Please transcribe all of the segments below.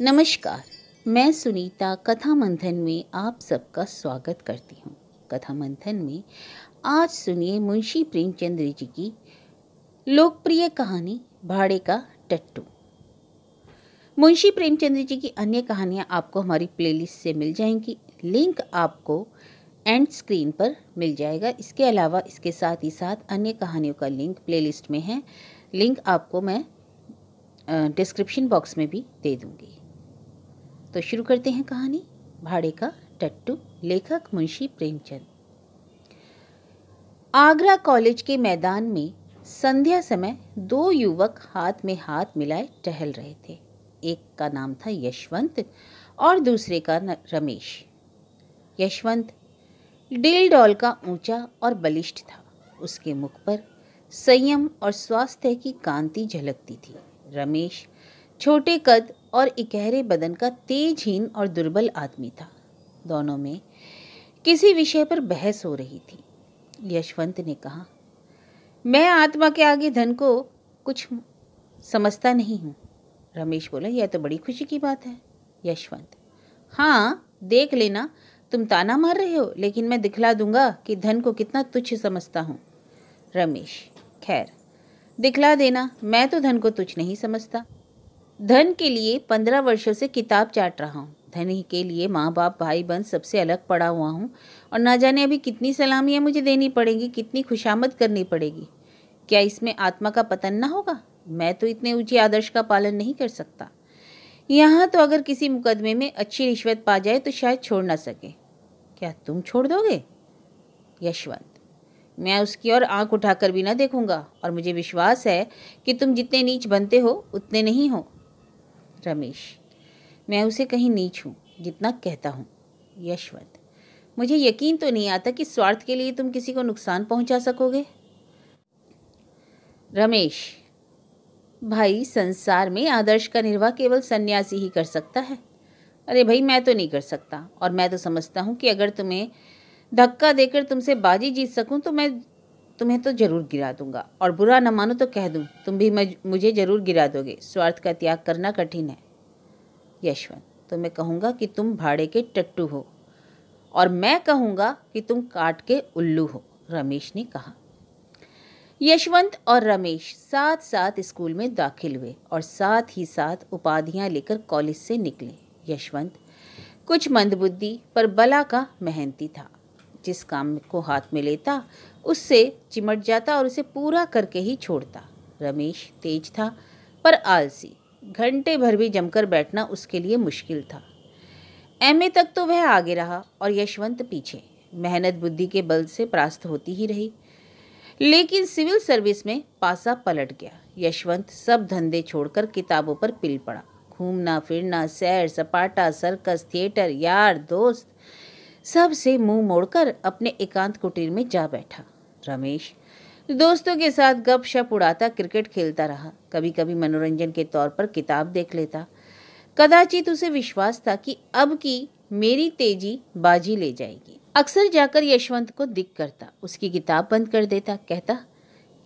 नमस्कार मैं सुनीता कथा मंथन में आप सबका स्वागत करती हूँ कथा मंथन में आज सुनिए मुंशी प्रेमचंद्र जी की लोकप्रिय कहानी भाड़े का टट्टू मुंशी प्रेमचंद्र जी की अन्य कहानियाँ आपको हमारी प्लेलिस्ट से मिल जाएंगी लिंक आपको एंड स्क्रीन पर मिल जाएगा इसके अलावा इसके साथ ही साथ अन्य कहानियों का लिंक प्लेलिस्ट में है लिंक आपको मैं डिस्क्रिप्शन बॉक्स में भी दे दूँगी तो शुरू करते हैं कहानी भाड़े का टट्टू लेखक मुंशी प्रेमचंद आगरा कॉलेज के मैदान में संध्या समय दो युवक हाथ में हाथ मिलाए टहल रहे थे एक का नाम था यशवंत और दूसरे का रमेश यशवंत डेल डॉल का ऊंचा और बलिष्ठ था उसके मुख पर संयम और स्वास्थ्य की कांति झलकती थी रमेश छोटे कद और इकहरे बदन का तेजहीन और दुर्बल आदमी था दोनों में किसी विषय पर बहस हो रही थी यशवंत ने कहा मैं आत्मा के आगे धन को कुछ समझता नहीं हूँ रमेश बोला यह तो बड़ी खुशी की बात है यशवंत हाँ देख लेना तुम ताना मार रहे हो लेकिन मैं दिखला दूंगा कि धन को कितना तुच्छ समझता हूँ रमेश खैर दिखला देना मैं तो धन को तुच्छ नहीं समझता धन के लिए पंद्रह वर्षों से किताब चाट रहा हूँ धन के लिए माँ बाप भाई बहन सबसे अलग पड़ा हुआ हूँ और ना जाने अभी कितनी सलामियाँ मुझे देनी पड़ेंगी कितनी खुशामद करनी पड़ेगी क्या इसमें आत्मा का पतन ना होगा मैं तो इतने ऊँचे आदर्श का पालन नहीं कर सकता यहाँ तो अगर किसी मुकदमे में अच्छी रिश्वत पा जाए तो शायद छोड़ ना सके क्या तुम छोड़ दोगे यशवंत मैं उसकी ओर आंख उठाकर भी ना देखूंगा और मुझे विश्वास है कि तुम जितने नीच बनते हो उतने नहीं हो रमेश मैं उसे कहीं नीच हूँ जितना कहता हूँ यशवंत मुझे यकीन तो नहीं आता कि स्वार्थ के लिए तुम किसी को नुकसान पहुंचा सकोगे रमेश भाई संसार में आदर्श का निर्वाह केवल सन्यासी ही कर सकता है अरे भाई मैं तो नहीं कर सकता और मैं तो समझता हूँ कि अगर तुम्हें धक्का देकर तुमसे बाजी जीत सकूँ तो मैं तुम्हें तो जरूर गिरा दूंगा और बुरा न मानो तो कह दूं तुम भी मुझे जरूर गिरा दोगे स्वार्थ का त्याग करना कठिन है यशवंत तो मैं कहूँगा कि तुम भाड़े के टट्टू हो और मैं कहूँगा कि तुम काट के उल्लू हो रमेश ने कहा यशवंत और रमेश साथ साथ स्कूल में दाखिल हुए और साथ ही साथ उपाधियां लेकर कॉलेज से निकले यशवंत कुछ मंदबुद्धि पर बला का मेहनती था जिस काम को हाथ में लेता उससे चिमट जाता और उसे पूरा करके ही छोड़ता रमेश तेज था पर आलसी घंटे भर भी जमकर बैठना उसके लिए मुश्किल था एम तक तो वह आगे रहा और यशवंत पीछे मेहनत बुद्धि के बल से परास्त होती ही रही लेकिन सिविल सर्विस में पासा पलट गया यशवंत सब धंधे छोड़कर किताबों पर पिल पड़ा घूमना फिरना सैर सपाटा सर्कस थिएटर यार दोस्त सब से मुंह मोड़कर अपने एकांत कुटीर में जा बैठा रमेश दोस्तों के साथ गप शप उड़ाता क्रिकेट खेलता रहा कभी कभी मनोरंजन के तौर पर किताब देख लेता कदाचित उसे विश्वास था कि अब की मेरी तेजी बाजी ले जाएगी अक्सर जाकर यशवंत को दिख करता उसकी किताब बंद कर देता कहता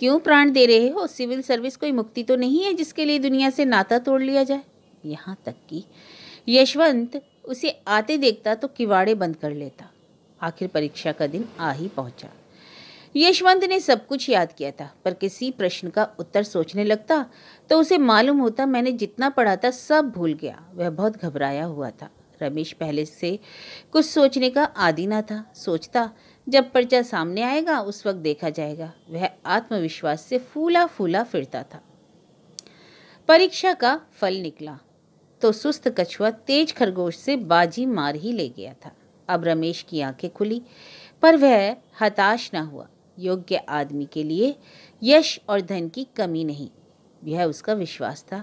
क्यों प्राण दे रहे हो सिविल सर्विस कोई मुक्ति तो नहीं है जिसके लिए दुनिया से नाता तोड़ लिया जाए यहाँ तक कि यशवंत उसे आते देखता तो किवाड़े बंद कर लेता आखिर परीक्षा का दिन आ ही पहुंचा यशवंत ने सब कुछ याद किया था पर किसी प्रश्न का उत्तर सोचने लगता तो उसे मालूम होता मैंने जितना पढ़ा था सब भूल गया वह बहुत घबराया हुआ था रमेश पहले से कुछ सोचने का आदि ना था सोचता जब पर्चा सामने आएगा उस वक्त देखा जाएगा वह आत्मविश्वास से फूला फूला फिरता था परीक्षा का फल निकला तो सुस्त कछुआ तेज खरगोश से बाजी मार ही ले गया था अब रमेश की आंखें खुली पर वह हताश न हुआ योग्य आदमी के लिए यश और धन की कमी नहीं यह उसका विश्वास था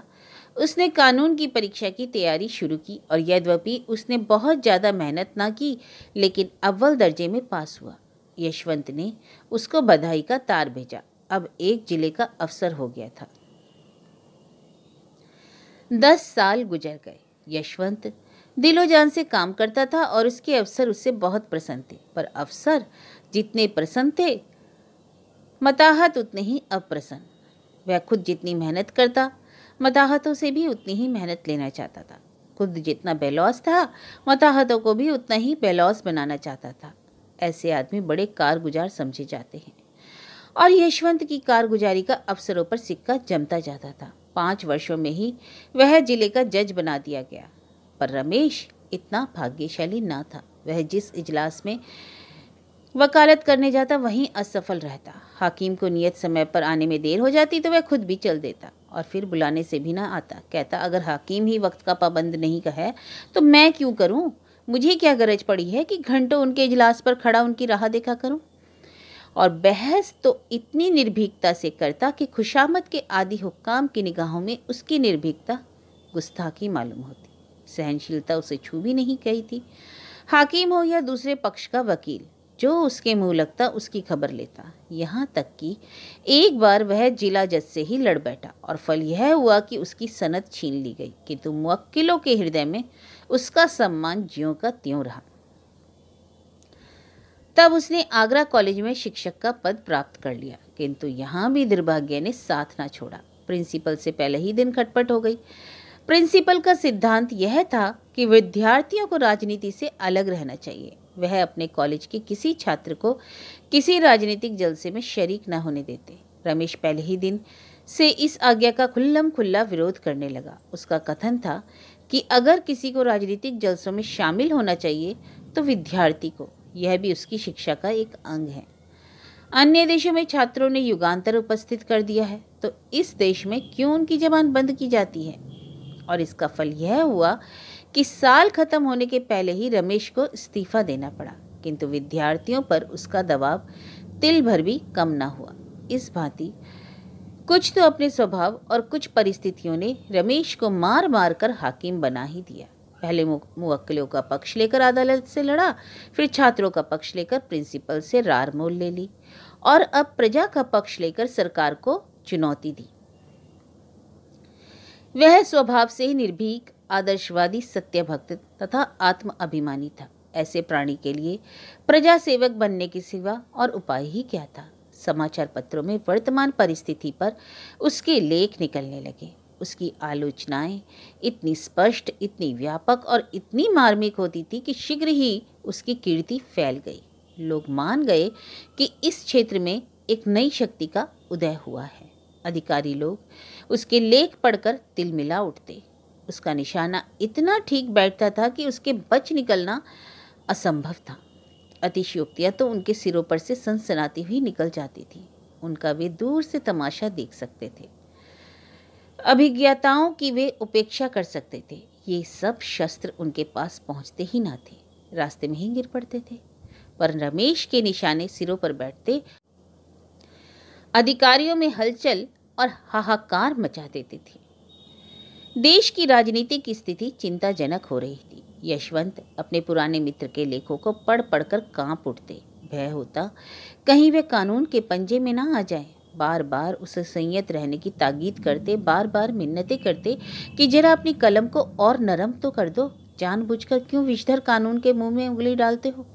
उसने कानून की परीक्षा की तैयारी शुरू की और यद्यपि उसने बहुत ज़्यादा मेहनत ना की लेकिन अव्वल दर्जे में पास हुआ यशवंत ने उसको बधाई का तार भेजा अब एक जिले का अफसर हो गया था दस साल गुजर गए यशवंत दिलो जान से काम करता था और उसके अवसर उससे बहुत प्रसन्न थे पर अफसर जितने प्रसन्न थे मताहत उतने ही अप्रसन्न वह खुद जितनी मेहनत करता मताहतों से भी उतनी ही मेहनत लेना चाहता था खुद जितना बेलौस था मताहतों को भी उतना ही बेलौस बनाना चाहता था ऐसे आदमी बड़े कारगुजार समझे जाते हैं और यशवंत की कारगुजारी का अवसरों पर सिक्का जमता जाता था पाँच वर्षों में ही वह जिले का जज बना दिया गया पर रमेश इतना भाग्यशाली ना था वह जिस इजलास में वकालत करने जाता वहीं असफल रहता हाकिम को नियत समय पर आने में देर हो जाती तो वह खुद भी चल देता और फिर बुलाने से भी ना आता कहता अगर हाकिम ही वक्त का पाबंद नहीं कहे तो मैं क्यों करूं मुझे क्या गरज पड़ी है कि घंटों उनके इजलास पर खड़ा उनकी राह देखा करूं और बहस तो इतनी निर्भीकता से करता कि खुशामद के आदि हुक्काम की निगाहों में उसकी निर्भीकता गुस्ताखी मालूम होती सहनशीलता उसे छू भी नहीं गई थी हाकिम हो या दूसरे पक्ष का वकील जो उसके मुंह लगता उसकी खबर लेता यहाँ तक कि एक बार वह जिला जज से ही लड़ बैठा और फल यह हुआ कि उसकी सनत छीन ली गई किंतु मुक्किलों के हृदय में उसका सम्मान ज्यों का त्यों रहा तब उसने आगरा कॉलेज में शिक्षक का पद प्राप्त कर लिया किंतु यहाँ भी दुर्भाग्य ने साथ ना छोड़ा प्रिंसिपल से पहले ही दिन खटपट हो गई प्रिंसिपल का सिद्धांत यह था कि विद्यार्थियों को राजनीति से अलग रहना चाहिए वह अपने कॉलेज के किसी छात्र को किसी राजनीतिक जलसे में शरीक न होने देते रमेश पहले ही दिन से इस आज्ञा का खुल्लम खुल्ला विरोध करने लगा उसका कथन था कि अगर किसी को राजनीतिक जलसों में शामिल होना चाहिए तो विद्यार्थी को यह भी उसकी शिक्षा का एक अंग है अन्य देशों में छात्रों ने युगांतर उपस्थित कर दिया है तो इस देश में क्यों उनकी जबान बंद की जाती है और इसका फल यह हुआ कि साल खत्म होने के पहले ही रमेश को इस्तीफा देना पड़ा किंतु विद्यार्थियों पर उसका दबाव तिल भर भी कम ना हुआ इस भांति कुछ तो अपने स्वभाव और कुछ परिस्थितियों ने रमेश को मार मार कर हाकिम बना ही दिया पहले मुवक्लों का पक्ष लेकर अदालत से लड़ा फिर छात्रों का पक्ष लेकर प्रिंसिपल से रार मोल ले ली और अब प्रजा का पक्ष लेकर सरकार को चुनौती दी वह स्वभाव से ही निर्भीक आदर्शवादी सत्यभक्त तथा आत्म अभिमानी था ऐसे प्राणी के लिए प्रजा सेवक बनने के सिवा और उपाय ही क्या था समाचार पत्रों में वर्तमान परिस्थिति पर उसके लेख निकलने लगे उसकी आलोचनाएं इतनी स्पष्ट इतनी व्यापक और इतनी मार्मिक होती थी कि शीघ्र ही उसकी कीर्ति फैल गई लोग मान गए कि इस क्षेत्र में एक नई शक्ति का उदय हुआ है अधिकारी लोग उसके लेख पढ़कर तिल मिला उठते उसका निशाना इतना ठीक बैठता था कि उसके बच निकलना असंभव था अतिशयोक्तियाँ तो उनके सिरों पर से सनसनाती हुई निकल जाती थी उनका वे दूर से तमाशा देख सकते थे अभिज्ञाताओं की वे उपेक्षा कर सकते थे ये सब शस्त्र उनके पास पहुंचते ही ना थे रास्ते में ही गिर पड़ते थे पर रमेश के निशाने सिरों पर बैठते अधिकारियों में हलचल और हाहाकार मचा देते थे देश की राजनीति की स्थिति चिंताजनक हो रही थी यशवंत अपने पुराने मित्र के लेखों को पढ़ पढ़कर कांप उठते भय होता कहीं वे कानून के पंजे में ना आ जाएं। बार बार उसे संयत रहने की तागीद करते बार बार मिन्नतें करते कि जरा अपनी कलम को और नरम तो कर दो जानबूझकर क्यों विषधर कानून के मुंह में उंगली डालते हो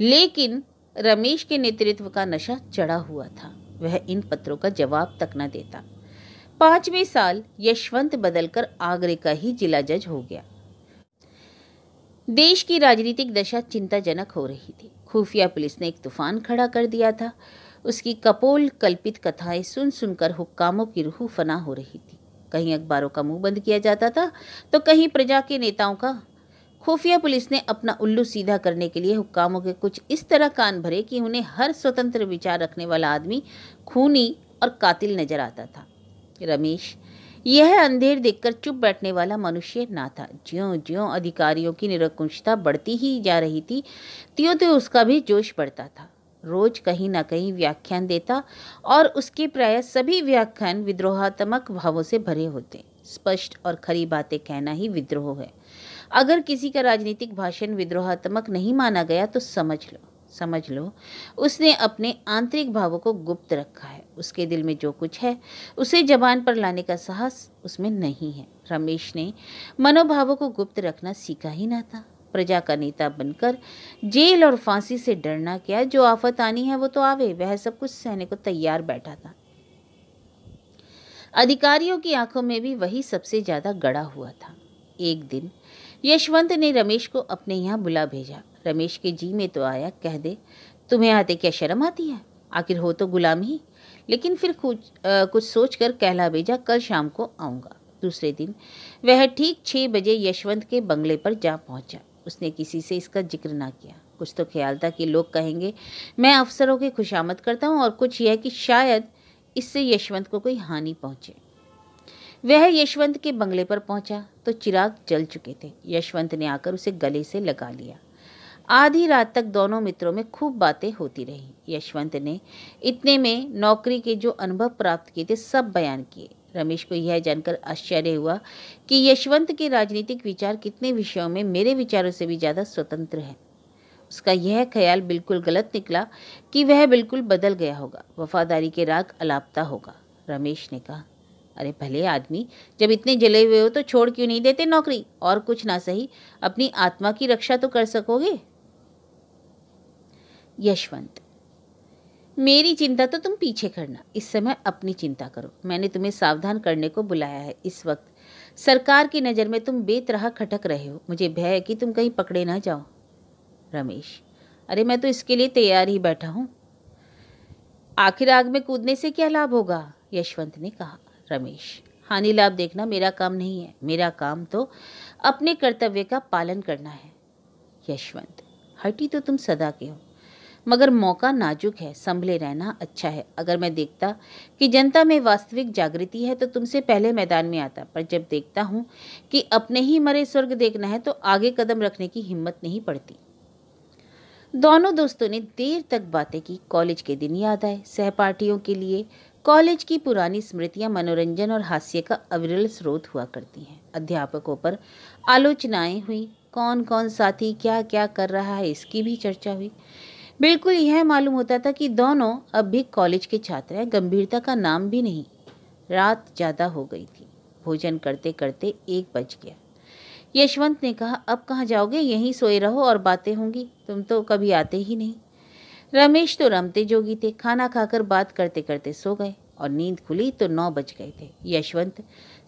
लेकिन रमेश के नेतृत्व का नशा चढ़ा हुआ था वह इन पत्रों का जवाब तक न देता पांचवें साल यशवंत बदलकर आगरे का ही जिला जज हो गया देश की राजनीतिक दशा चिंताजनक हो रही थी खुफिया पुलिस ने एक तूफान खड़ा कर दिया था उसकी कपोल कल्पित कथाएं सुन सुनकर हुक्कामों की रूह फना हो रही थी कहीं अखबारों का मुंह बंद किया जाता था तो कहीं प्रजा के नेताओं का खुफिया पुलिस ने अपना उल्लू सीधा करने के लिए हुक्कामों के कुछ इस तरह कान भरे कि उन्हें हर स्वतंत्र विचार रखने वाला आदमी खूनी और कातिल नजर आता था रमेश यह अंधेर देखकर चुप बैठने वाला मनुष्य ना था ज्यों ज्यों अधिकारियों की निरंकुशता बढ़ती ही जा रही थी त्यों त्यों उसका भी जोश बढ़ता था रोज कहीं ना कहीं व्याख्यान देता और उसके प्राय सभी व्याख्यान विद्रोहात्मक भावों से भरे होते स्पष्ट और खरी बातें कहना ही विद्रोह है अगर किसी का राजनीतिक भाषण विद्रोहात्मक नहीं माना गया तो समझ लो समझ लो उसने अपने आंतरिक भावों को गुप्त रखा है उसके दिल में जो कुछ है उसे जबान पर लाने का साहस उसमें नहीं है रमेश ने मनोभावों को गुप्त रखना सीखा ही ना था प्रजा का नेता बनकर जेल और फांसी से डरना क्या जो आफत आनी है वो तो आवे वह सब कुछ सहने को तैयार बैठा था अधिकारियों की आंखों में भी वही सबसे ज़्यादा गड़ा हुआ था एक दिन यशवंत ने रमेश को अपने यहाँ बुला भेजा रमेश के जी में तो आया कह दे तुम्हें आते क्या शर्म आती है आखिर हो तो गुलाम ही लेकिन फिर कुछ आ, कुछ सोच कर कहला भेजा कल शाम को आऊँगा दूसरे दिन वह ठीक छः बजे यशवंत के बंगले पर जा पहुँचा उसने किसी से इसका जिक्र ना किया कुछ तो ख्याल था कि लोग कहेंगे मैं अफसरों की खुशामद करता हूँ और कुछ यह कि शायद इससे यशवंत को कोई हानि पहुँचे वह यशवंत के बंगले पर पहुंचा तो चिराग जल चुके थे यशवंत ने आकर उसे गले से लगा लिया आधी रात तक दोनों मित्रों में खूब बातें होती रहीं यशवंत ने इतने में नौकरी के जो अनुभव प्राप्त किए थे सब बयान किए रमेश को यह जानकर आश्चर्य हुआ कि यशवंत के राजनीतिक विचार कितने विषयों में मेरे विचारों से भी ज़्यादा स्वतंत्र हैं उसका यह ख्याल बिल्कुल गलत निकला कि वह बिल्कुल बदल गया होगा वफादारी के राग अलापता होगा रमेश ने कहा अरे भले आदमी जब इतने जले हुए हो तो छोड़ क्यों नहीं देते नौकरी और कुछ ना सही अपनी आत्मा की रक्षा तो कर सकोगे यशवंत मेरी चिंता तो तुम पीछे करना इस समय अपनी चिंता करो मैंने तुम्हें सावधान करने को बुलाया है इस वक्त सरकार की नज़र में तुम बेतरह खटक रहे हो मुझे भय है कि तुम कहीं पकड़े ना जाओ रमेश अरे मैं तो इसके लिए तैयार ही बैठा हूँ आखिर आग में कूदने से क्या लाभ होगा यशवंत ने कहा रमेश हानि लाभ देखना मेरा काम नहीं है मेरा काम तो अपने कर्तव्य का पालन करना है यशवंत हटी तो तुम सदा के हो मगर मौका नाजुक है संभले रहना अच्छा है अगर मैं देखता कि जनता में वास्तविक जागृति है तो तुमसे पहले मैदान में आता पर जब देखता हूँ कि अपने ही मरे स्वर्ग देखना है तो आगे कदम रखने की हिम्मत नहीं पड़ती दोनों दोस्तों ने देर तक बातें की कॉलेज के दिन याद आए सहपाठियों के लिए कॉलेज की पुरानी स्मृतियां मनोरंजन और हास्य का अविरल स्रोत हुआ करती हैं अध्यापकों पर आलोचनाएं हुई कौन कौन साथी क्या क्या कर रहा है इसकी भी चर्चा हुई बिल्कुल यह मालूम होता था कि दोनों अब भी कॉलेज के छात्र हैं गंभीरता का नाम भी नहीं रात ज़्यादा हो गई थी भोजन करते करते एक बज गया यशवंत ने कहा अब कहाँ जाओगे यहीं सोए रहो और बातें होंगी तुम तो कभी आते ही नहीं रमेश तो रमते जोगी थे खाना खाकर बात करते करते सो गए और नींद खुली तो नौ बज गए थे यशवंत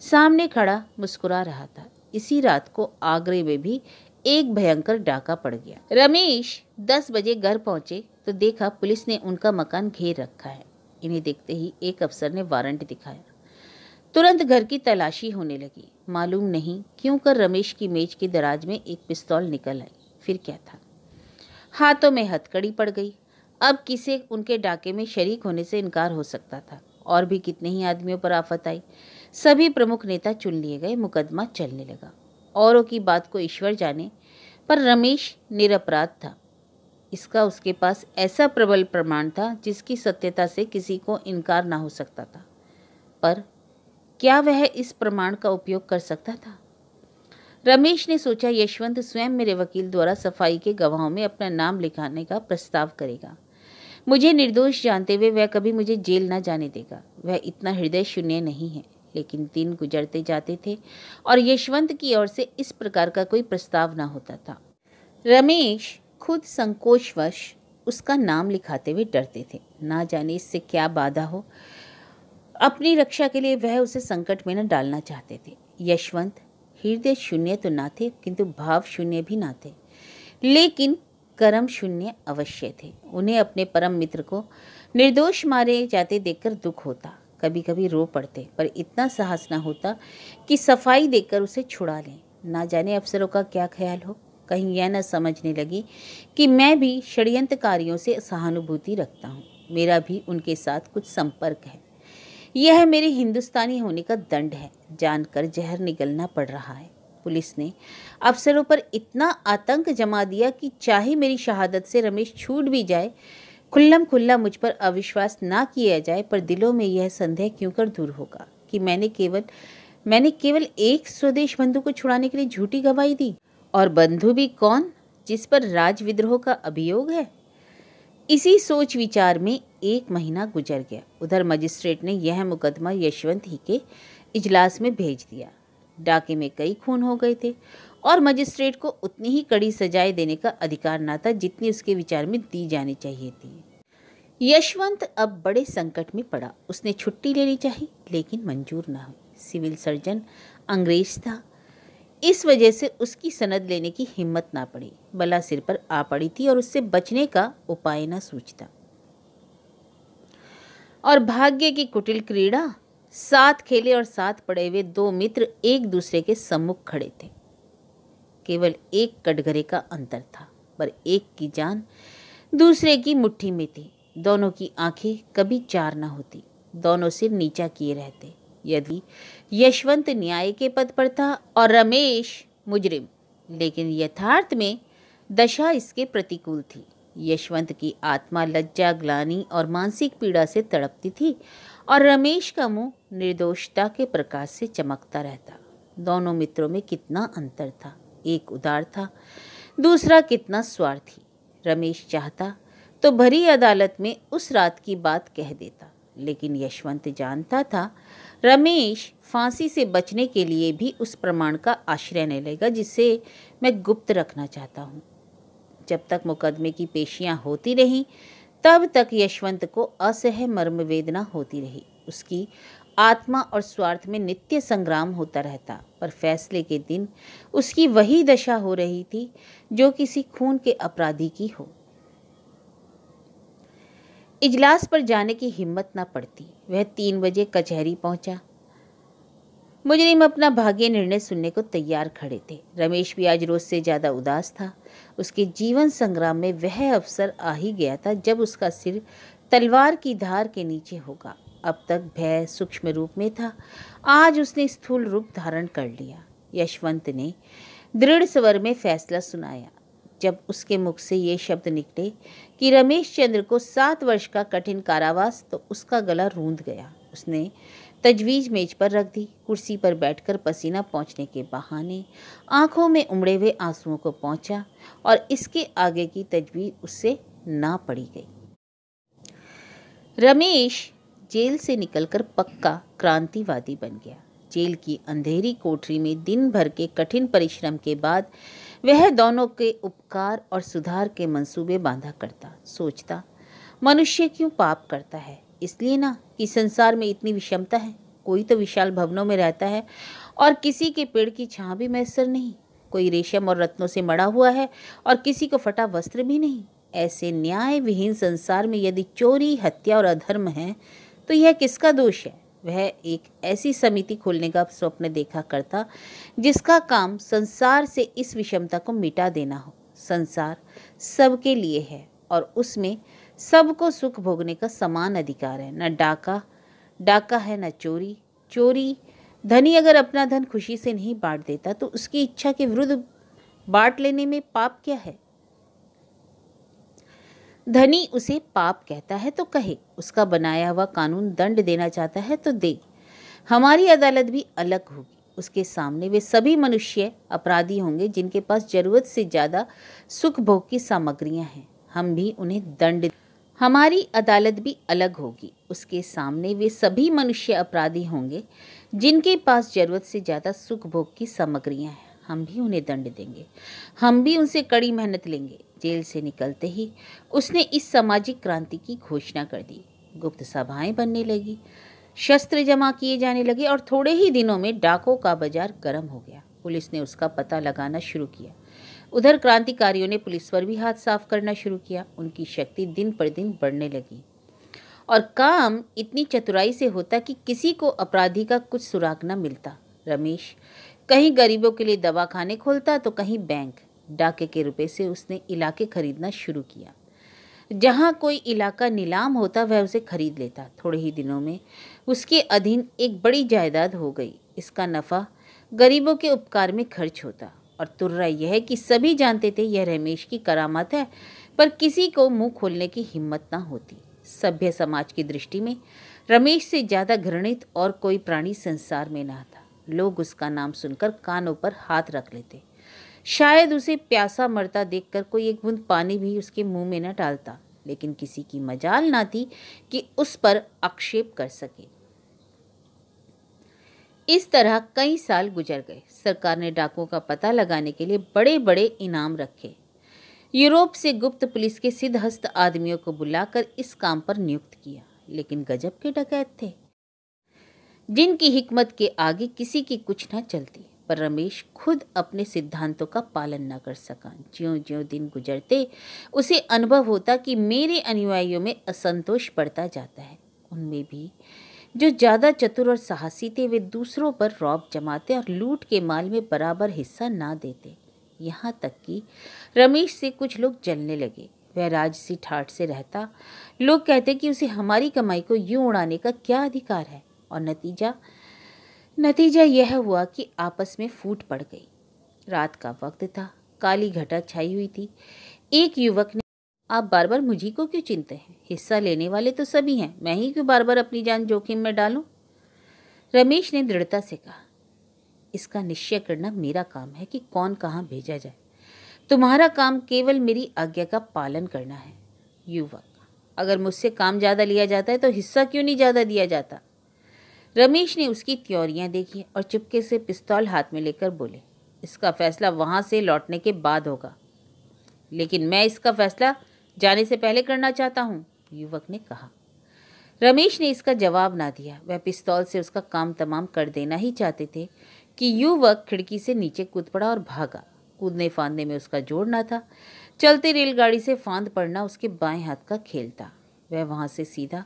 सामने खड़ा मुस्कुरा रहा था इसी रात को आगरे में भी एक भयंकर डाका पड़ गया रमेश दस बजे घर पहुंचे तो देखा पुलिस ने उनका मकान घेर रखा है इन्हें देखते ही एक अफसर ने वारंट दिखाया तुरंत घर की तलाशी होने लगी मालूम नहीं क्यों कर रमेश की मेज की दराज में एक पिस्तौल निकल आई फिर क्या था हाथों में हथकड़ी पड़ गई अब किसे उनके डाके में शरीक होने से इनकार हो सकता था और भी कितने ही आदमियों पर आफत आई सभी प्रमुख नेता चुन लिए गए मुकदमा चलने लगा औरों की बात को ईश्वर जाने पर रमेश निरपराध था इसका उसके पास ऐसा प्रबल प्रमाण था जिसकी सत्यता से किसी को इनकार ना हो सकता था पर क्या वह इस प्रमाण का उपयोग कर सकता था रमेश ने सोचा यशवंत स्वयं मेरे वकील द्वारा सफाई के गवाहों में अपना नाम लिखाने का प्रस्ताव करेगा मुझे निर्दोष जानते हुए वह कभी मुझे जेल ना जाने देगा वह इतना हृदय शून्य नहीं है लेकिन दिन गुजरते जाते थे और यशवंत की ओर से इस प्रकार का कोई प्रस्ताव ना होता था रमेश खुद संकोचवश उसका नाम लिखाते हुए डरते थे ना जाने इससे क्या बाधा हो अपनी रक्षा के लिए वह उसे संकट में न डालना चाहते थे यशवंत हृदय शून्य तो ना थे किंतु भाव शून्य भी ना थे लेकिन कर्म शून्य अवश्य थे उन्हें अपने परम मित्र को निर्दोष मारे जाते देखकर दुख होता कभी कभी रो पड़ते पर इतना साहस ना होता कि सफाई देकर उसे छुड़ा लें ना जाने अफसरों का क्या ख्याल हो कहीं यह न समझने लगी कि मैं भी षड्यंत्रकारियों से सहानुभूति रखता हूँ मेरा भी उनके साथ कुछ संपर्क है यह मेरे हिंदुस्तानी होने का दंड है जानकर जहर निगलना पड़ रहा है पुलिस ने अफसरों पर इतना आतंक जमा दिया कि चाहे मेरी शहादत से रमेश छूट भी जाए खुल्लम खुल्ला मुझ पर अविश्वास ना किया जाए पर दिलों में यह संदेह क्यों कर दूर होगा कि मैंने केवल मैंने केवल एक स्वदेश बंधु को छुड़ाने के लिए झूठी गवाही दी और बंधु भी कौन जिस पर राज विद्रोह का अभियोग है इसी सोच विचार में एक महीना गुजर गया उधर मजिस्ट्रेट ने यह मुकदमा यशवंत ही के इजलास में भेज दिया डाके में कई खून हो गए थे और मजिस्ट्रेट को उतनी ही कड़ी सजाएं देने का अधिकार ना था जितनी उसके विचार में दी जानी चाहिए थी यशवंत अब बड़े संकट में पड़ा उसने छुट्टी लेनी चाहिए लेकिन मंजूर ना हुई सिविल सर्जन अंग्रेज था इस वजह से उसकी सनद लेने की हिम्मत ना पड़ी बला सिर पर आ पड़ी थी और उससे बचने का उपाय ना सूझता और भाग्य की कुटिल क्रीड़ा साथ खेले और साथ पड़े हुए दो मित्र एक दूसरे के सम्मुख खड़े थे केवल एक कटघरे का अंतर था पर एक की जान दूसरे की मुट्ठी में थी दोनों की आंखें कभी चार न होती दोनों सिर नीचा किए रहते यदि यशवंत न्याय के पद पर था और रमेश मुजरिम लेकिन यथार्थ में दशा इसके प्रतिकूल थी यशवंत की आत्मा लज्जा ग्लानी और मानसिक पीड़ा से तड़पती थी और रमेश का मुंह निर्दोषता के प्रकाश से चमकता रहता दोनों मित्रों में कितना अंतर था एक उदार था दूसरा कितना स्वार्थी रमेश चाहता तो भरी अदालत में उस रात की बात कह देता लेकिन यशवंत जानता था रमेश फांसी से बचने के लिए भी उस प्रमाण का आश्रय नहीं लेगा जिसे मैं गुप्त रखना चाहता हूँ जब तक मुकदमे की पेशियाँ होती रहीं तब तक यशवंत को असह मर्म वेदना होती रही उसकी आत्मा और स्वार्थ में नित्य संग्राम होता रहता पर फैसले के दिन उसकी वही दशा हो रही थी जो किसी खून के अपराधी की हो इजलास पर जाने की हिम्मत ना पड़ती वह तीन बजे कचहरी पहुंचा मुजरिम अपना भाग्य निर्णय सुनने को तैयार खड़े थे रमेश भी आज रोज से ज़्यादा उदास था उसके जीवन संग्राम में वह अवसर आ ही गया था जब उसका सिर तलवार की धार के नीचे होगा अब तक भय सूक्ष्म रूप में था आज उसने स्थूल रूप धारण कर लिया यशवंत ने दृढ़ स्वर में फैसला सुनाया जब उसके मुख से ये शब्द निकले कि रमेश चंद्र को सात वर्ष का कठिन कारावास तो उसका गला रूंध गया उसने तजवीज मेज पर रख दी कुर्सी पर बैठकर पसीना पहुंचने के बहाने आंखों में उमड़े हुए आंसुओं को पहुंचा और इसके आगे की तजवीज उससे ना पड़ी गई रमेश जेल से निकलकर पक्का क्रांतिवादी बन गया जेल की अंधेरी कोठरी में दिन भर के कठिन परिश्रम के बाद वह दोनों के उपकार और सुधार के मंसूबे बांधा करता सोचता मनुष्य क्यों पाप करता है इसलिए ना कि संसार में इतनी विषमता है कोई तो विशाल भवनों में रहता है और किसी के पेड़ की छाँ भी मैसर नहीं कोई रेशम और रत्नों से मड़ा हुआ है और किसी को फटा वस्त्र भी नहीं ऐसे न्याय विहीन संसार में यदि चोरी हत्या और अधर्म है तो यह किसका दोष है वह एक ऐसी समिति खोलने का स्वप्न देखा करता जिसका काम संसार से इस विषमता को मिटा देना हो संसार सबके लिए है और उसमें सबको सुख भोगने का समान अधिकार है न डाका डाका है न चोरी चोरी धनी अगर अपना धन खुशी से नहीं बांट देता तो उसकी इच्छा के विरुद्ध बांट लेने में पाप क्या है धनी उसे पाप कहता है तो कहे उसका बनाया हुआ कानून दंड देना चाहता है तो दे हमारी अदालत भी अलग होगी उसके सामने वे सभी मनुष्य अपराधी होंगे जिनके पास जरूरत से ज़्यादा सुख भोग की सामग्रियाँ हैं हम भी उन्हें दंड हमारी अदालत भी अलग होगी उसके सामने वे सभी मनुष्य अपराधी होंगे जिनके पास जरूरत से ज़्यादा सुख भोग की सामग्रियाँ हैं हम भी उन्हें दंड देंगे हम भी उनसे कड़ी मेहनत लेंगे जेल से निकलते ही उसने इस सामाजिक क्रांति की घोषणा कर दी गुप्त सभाएं बनने लगी शस्त्र जमा किए जाने लगे और थोड़े ही दिनों में डाकों का बाजार गर्म हो गया पुलिस ने उसका पता लगाना शुरू किया उधर क्रांतिकारियों ने पुलिस पर भी हाथ साफ करना शुरू किया उनकी शक्ति दिन पर दिन बढ़ने लगी और काम इतनी चतुराई से होता कि किसी को अपराधी का कुछ सुराग न मिलता रमेश कहीं गरीबों के लिए दवाखाने खोलता तो कहीं बैंक डाके के रुपए से उसने इलाके खरीदना शुरू किया जहाँ कोई इलाका नीलाम होता वह उसे खरीद लेता थोड़े ही दिनों में उसके अधीन एक बड़ी जायदाद हो गई इसका नफ़ा गरीबों के उपकार में खर्च होता और तुर्रा यह है कि सभी जानते थे यह रमेश की करामत है पर किसी को मुंह खोलने की हिम्मत ना होती सभ्य समाज की दृष्टि में रमेश से ज़्यादा घृणित और कोई प्राणी संसार में ना था लोग उसका नाम सुनकर कानों पर हाथ रख लेते शायद उसे प्यासा मरता देखकर कोई एक बूंद पानी भी उसके मुंह में न डालता लेकिन किसी की मजाल ना थी कि उस पर आक्षेप कर सके इस तरह कई साल गुजर गए सरकार ने डाकुओं का पता लगाने के लिए बड़े बड़े इनाम रखे यूरोप से गुप्त पुलिस के सिद्धहस्त आदमियों को बुलाकर इस काम पर नियुक्त किया लेकिन गजब के डकैत थे जिनकी हिकमत के आगे किसी की कुछ न चलती पर रमेश खुद अपने सिद्धांतों का पालन न कर सका ज्यों ज्यों दिन गुजरते उसे अनुभव होता कि मेरे अनुयायियों में असंतोष बढ़ता जाता है उनमें भी जो ज़्यादा चतुर और साहसी थे वे दूसरों पर रौब जमाते और लूट के माल में बराबर हिस्सा ना देते यहाँ तक कि रमेश से कुछ लोग जलने लगे वह राजसी ठाट से रहता लोग कहते कि उसे हमारी कमाई को यूं उड़ाने का क्या अधिकार है और नतीजा नतीजा यह हुआ कि आपस में फूट पड़ गई रात का वक्त था काली घटा छाई हुई थी एक युवक ने आप बार बार मुझी को क्यों चिंते हैं हिस्सा लेने वाले तो सभी हैं मैं ही क्यों बार बार अपनी जान जोखिम में डालूं रमेश ने दृढ़ता से कहा इसका निश्चय करना मेरा काम है कि कौन कहाँ भेजा जाए तुम्हारा काम केवल मेरी आज्ञा का पालन करना है युवक अगर मुझसे काम ज़्यादा लिया जाता है तो हिस्सा क्यों नहीं ज़्यादा दिया जाता रमेश ने उसकी त्योरियाँ देखी और चुपके से पिस्तौल हाथ में लेकर बोले इसका फैसला वहाँ से लौटने के बाद होगा लेकिन मैं इसका फैसला जाने से पहले करना चाहता हूँ युवक ने कहा रमेश ने इसका जवाब ना दिया वह पिस्तौल से उसका काम तमाम कर देना ही चाहते थे कि युवक खिड़की से नीचे कूद पड़ा और भागा कूदने फांदने में उसका जोड़ ना था चलते रेलगाड़ी से फांद पड़ना उसके बाएं हाथ का खेल था वह वहाँ से सीधा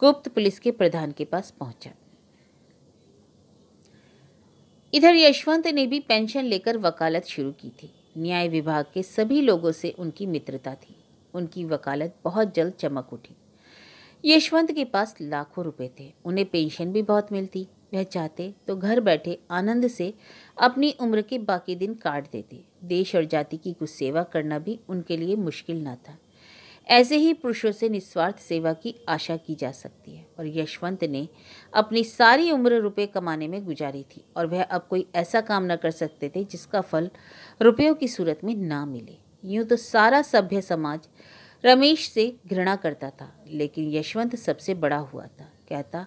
गुप्त पुलिस के प्रधान के पास पहुंचा इधर यशवंत ने भी पेंशन लेकर वकालत शुरू की थी न्याय विभाग के सभी लोगों से उनकी मित्रता थी उनकी वकालत बहुत जल्द चमक उठी यशवंत के पास लाखों रुपए थे उन्हें पेंशन भी बहुत मिलती वह चाहते तो घर बैठे आनंद से अपनी उम्र के बाकी दिन काट देते देश और जाति की कुछ सेवा करना भी उनके लिए मुश्किल ना था ऐसे ही पुरुषों से निस्वार्थ सेवा की आशा की जा सकती है और यशवंत ने अपनी सारी उम्र रुपये कमाने में गुजारी थी और वह अब कोई ऐसा काम न कर सकते थे जिसका फल रुपयों की सूरत में ना मिले यूँ तो सारा सभ्य समाज रमेश से घृणा करता था लेकिन यशवंत सबसे बड़ा हुआ था कहता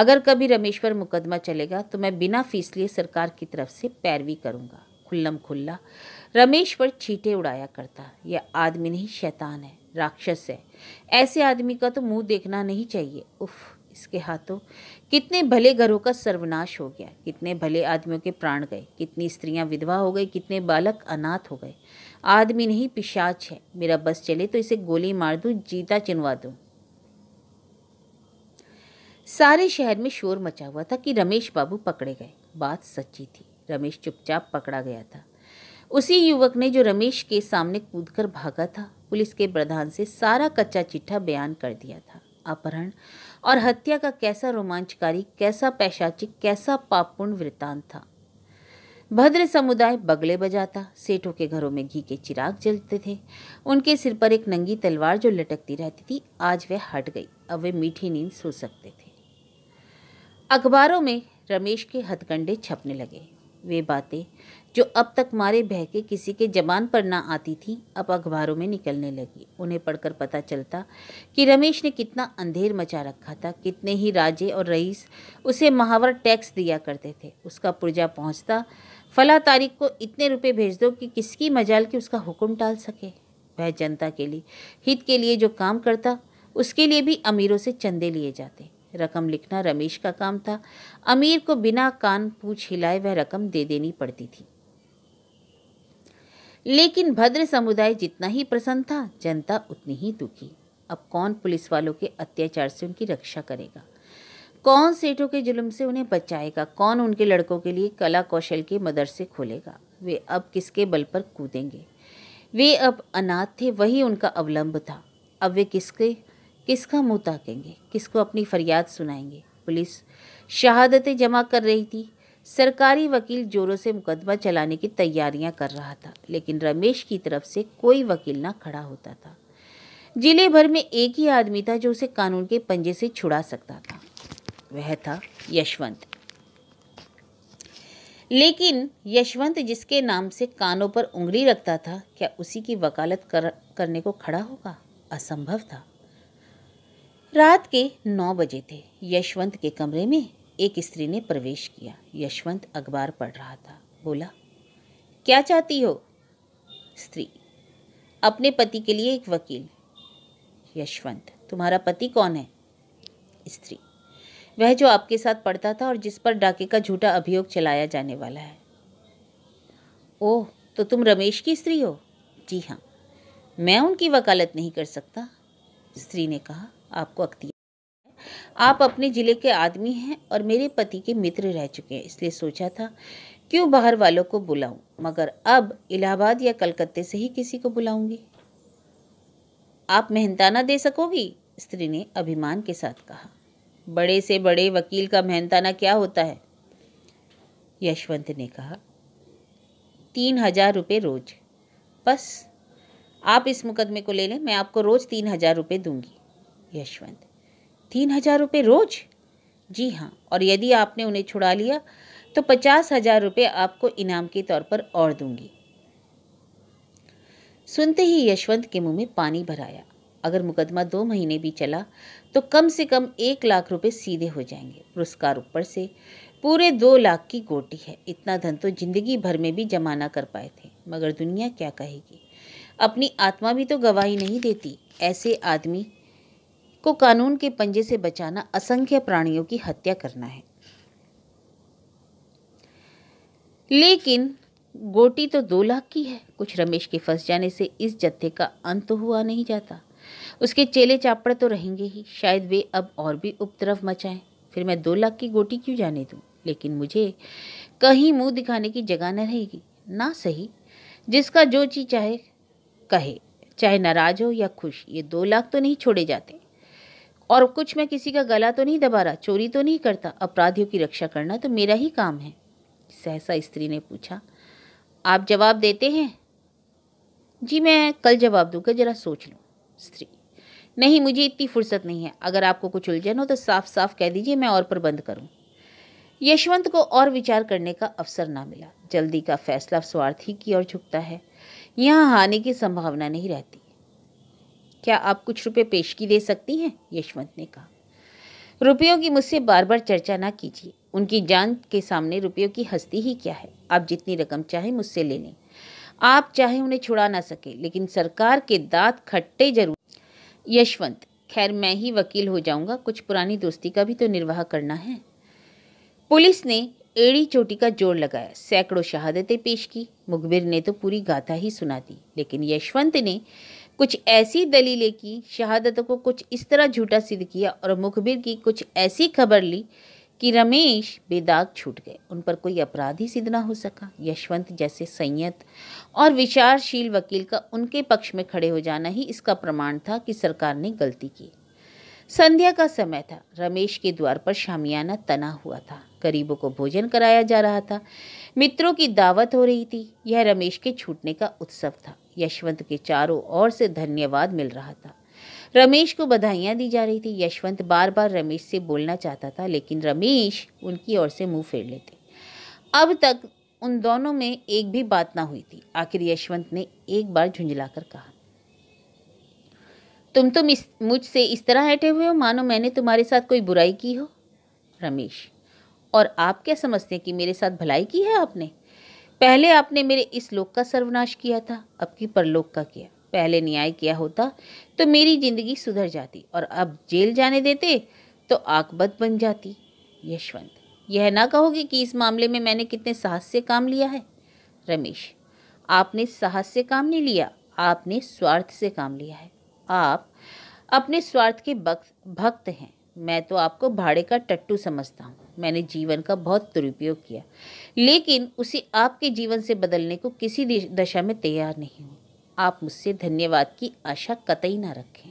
अगर कभी रमेश पर मुकदमा चलेगा तो मैं बिना फीस लिए सरकार की तरफ से पैरवी करूँगा खुल्लम खुल्ला रमेश पर छीटे उड़ाया करता यह आदमी नहीं शैतान है राक्षस है ऐसे आदमी का तो मुंह देखना नहीं चाहिए उफ इसके हाथों कितने भले घरों का सर्वनाश हो गया कितने भले आदमियों के प्राण गए कितनी स्त्रियां विधवा हो गई कितने बालक अनाथ हो गए आदमी नहीं पिशाच है मेरा बस चले तो इसे गोली मार दूं जीता चिनवा दूं सारे शहर में शोर मचा हुआ था कि रमेश बाबू पकड़े गए बात सच्ची थी रमेश चुपचाप पकड़ा गया था उसी युवक ने जो रमेश के सामने कूदकर भागा था पुलिस के प्रधान से सारा कच्चा चिट्ठा बयान कर दिया था अपहरण और हत्या का कैसा रोमांचकारी कैसा पैशाचिक कैसा पापपूर्ण वृतांत था भद्र समुदाय बगले बजाता सेठों के घरों में घी के चिराग जलते थे उनके सिर पर एक नंगी तलवार जो लटकती रहती थी आज वह हट गई अब वे मीठी नींद सो सकते थे अखबारों में रमेश के हथकंडे छपने लगे वे बातें जो अब तक मारे बह के किसी के जबान पर ना आती थी अब अखबारों में निकलने लगी उन्हें पढ़कर पता चलता कि रमेश ने कितना अंधेर मचा रखा था कितने ही राजे और रईस उसे महावर टैक्स दिया करते थे उसका पुर्जा पहुंचता फला तारीख को इतने रुपए भेज दो कि किसकी मजाल की उसका हुक्म टाल सके वह जनता के लिए हित के लिए जो काम करता उसके लिए भी अमीरों से चंदे लिए जाते रकम लिखना रमेश का काम था अमीर को बिना कान पूछ हिलाए वह रकम दे देनी पड़ती थी लेकिन भद्र समुदाय जितना ही प्रसन्न था जनता उतनी ही दुखी अब कौन पुलिस वालों के अत्याचार से उनकी रक्षा करेगा कौन सेठों के जुल्म से उन्हें बचाएगा कौन उनके लड़कों के लिए कला कौशल के मदरसे खोलेगा वे अब किसके बल पर कूदेंगे वे अब अनाथ थे वही उनका अवलंब था अब वे किसके किसका मुंह ताकेंगे किसको अपनी फरियाद सुनाएंगे पुलिस शहादतें जमा कर रही थी सरकारी वकील जोरों से मुकदमा चलाने की तैयारियां कर रहा था लेकिन रमेश की तरफ से कोई वकील ना खड़ा होता था जिले भर में एक ही आदमी था जो उसे कानून के पंजे से छुड़ा सकता था वह था यशवंत लेकिन यशवंत जिसके नाम से कानों पर उंगली रखता था क्या उसी की वकालत कर, करने को खड़ा होगा असंभव था रात के नौ बजे थे यशवंत के कमरे में एक स्त्री ने प्रवेश किया यशवंत अखबार पढ़ रहा था बोला क्या चाहती हो स्त्री अपने पति के लिए एक वकील यशवंत तुम्हारा पति कौन है स्त्री वह जो आपके साथ पढ़ता था और जिस पर डाके का झूठा अभियोग चलाया जाने वाला है ओह तो तुम रमेश की स्त्री हो जी हाँ मैं उनकी वकालत नहीं कर सकता स्त्री ने कहा आपको अख्तियार आप अपने ज़िले के आदमी हैं और मेरे पति के मित्र रह चुके हैं इसलिए सोचा था क्यों बाहर वालों को बुलाऊं मगर अब इलाहाबाद या कलकत्ते से ही किसी को बुलाऊंगी आप मेहनताना दे सकोगी स्त्री ने अभिमान के साथ कहा बड़े से बड़े वकील का मेहनताना क्या होता है यशवंत ने कहा तीन हजार रुपये रोज बस आप इस मुकदमे को ले लें मैं आपको रोज तीन हजार रुपये दूंगी यशवंत तीन हजार रुपये रोज जी हाँ और यदि आपने उन्हें छुड़ा लिया तो पचास हजार रुपये आपको इनाम के तौर पर और दूंगी सुनते ही यशवंत के मुंह में पानी भराया अगर मुकदमा दो महीने भी चला तो कम से कम एक लाख रुपए सीधे हो जाएंगे पुरस्कार ऊपर से पूरे दो लाख की गोटी है इतना धन तो जिंदगी भर में भी जमा ना कर पाए थे मगर दुनिया क्या कहेगी अपनी आत्मा भी तो गवाही नहीं देती ऐसे आदमी को कानून के पंजे से बचाना असंख्य प्राणियों की हत्या करना है लेकिन गोटी तो दो लाख की है कुछ रमेश के फंस जाने से इस जत्थे का अंत तो हुआ नहीं जाता उसके चेले चापड़ तो रहेंगे ही शायद वे अब और भी उपद्रव मचाएं फिर मैं दो लाख की गोटी क्यों जाने दूं लेकिन मुझे कहीं मुंह दिखाने की जगह न रहेगी ना सही जिसका जो चीज चाहे कहे चाहे नाराज हो या खुश ये दो लाख तो नहीं छोड़े जाते और कुछ मैं किसी का गला तो नहीं दबा रहा चोरी तो नहीं करता अपराधियों की रक्षा करना तो मेरा ही काम है सहसा स्त्री ने पूछा आप जवाब देते हैं जी मैं कल जवाब दूंगा जरा सोच लूँ स्त्री नहीं मुझे इतनी फुर्सत नहीं है अगर आपको कुछ उलझन हो तो साफ साफ कह दीजिए मैं और प्रबंध करूँ यशवंत को और विचार करने का अवसर ना मिला जल्दी का फैसला स्वार्थी की ओर झुकता है यहाँ हानि की संभावना नहीं रहती क्या आप कुछ रुपए पेश की दे सकती हैं यशवंत ने कहा रुपयों की मुझसे बार बार चर्चा ना कीजिए उनकी जान के सामने रुपयों की हस्ती ही क्या है आप जितनी रकम चाहे मुझसे ले लें आप चाहे उन्हें छुड़ा ना सके लेकिन सरकार के दांत खट्टे जरूर यशवंत खैर मैं ही वकील हो जाऊंगा कुछ पुरानी दोस्ती का भी तो निर्वाह करना है पुलिस ने एड़ी चोटी का जोर लगाया सैकड़ों शहादतें पेश की मुखबिर ने तो पूरी गाथा ही सुना दी लेकिन यशवंत ने कुछ ऐसी दलीलें की शहादत को कुछ इस तरह झूठा सिद्ध किया और मुखबिर की कुछ ऐसी खबर ली कि रमेश बेदाग छूट गए उन पर कोई अपराध ही सिद्ध ना हो सका यशवंत जैसे संयत और विचारशील वकील का उनके पक्ष में खड़े हो जाना ही इसका प्रमाण था कि सरकार ने गलती की संध्या का समय था रमेश के द्वार पर शामियाना तना हुआ था गरीबों को भोजन कराया जा रहा था मित्रों की दावत हो रही थी यह रमेश के छूटने का उत्सव था यशवंत के चारों ओर से धन्यवाद मिल रहा था रमेश को बधाइयाँ दी जा रही थी यशवंत बार बार रमेश से बोलना चाहता था लेकिन रमेश उनकी ओर से मुंह फेर लेते अब तक उन दोनों में एक भी बात ना हुई थी आखिर यशवंत ने एक बार झुंझलाकर कहा तुम तो इस मुझसे इस तरह हटे हुए हो मानो मैंने तुम्हारे साथ कोई बुराई की हो रमेश और आप क्या समझते हैं कि मेरे साथ भलाई की है आपने पहले आपने मेरे इस लोक का सर्वनाश किया था अब की परलोक का किया पहले न्याय किया होता तो मेरी जिंदगी सुधर जाती और अब जेल जाने देते तो आकबत बन जाती यशवंत यह ना कहोगे कि इस मामले में मैंने कितने साहस से काम लिया है रमेश आपने साहस से काम नहीं लिया आपने स्वार्थ से काम लिया है आप अपने स्वार्थ के भक्त हैं मैं तो आपको भाड़े का टट्टू समझता हूँ मैंने जीवन का बहुत दुरुपयोग किया लेकिन उसे आपके जीवन से बदलने को किसी दशा में तैयार नहीं हूँ आप मुझसे धन्यवाद की आशा कतई ना रखें